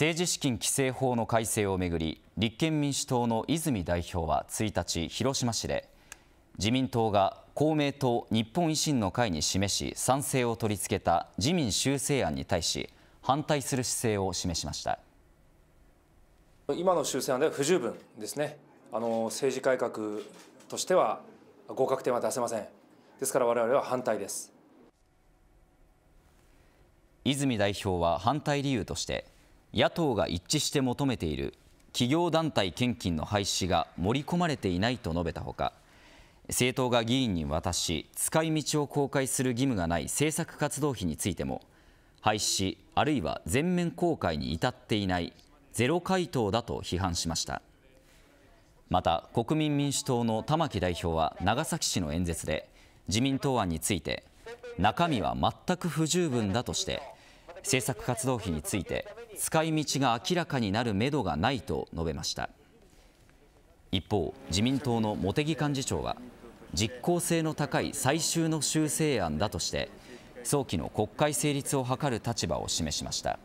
政治資金規正法の改正をめぐり立憲民主党の泉代表は1日広島市で自民党が公明党日本維新の会に示し賛成を取り付けた自民修正案に対し反対する姿勢を示しました今の修正案では不十分ですねあの政治改革としては合格点は出せませんですから我々は反対です泉代表は反対理由として野党が一致して求めている企業団体献金の廃止が盛り込まれていないと述べたほか政党が議員に渡し使い道を公開する義務がない政策活動費についても廃止あるいは全面公開に至っていないゼロ回答だと批判しましたまた国民民主党の玉木代表は長崎市の演説で自民党案について中身は全く不十分だとして制作活動費について使い道が明らかになるめどがないと述べました一方自民党の茂木幹事長は実効性の高い最終の修正案だとして早期の国会成立を図る立場を示しました。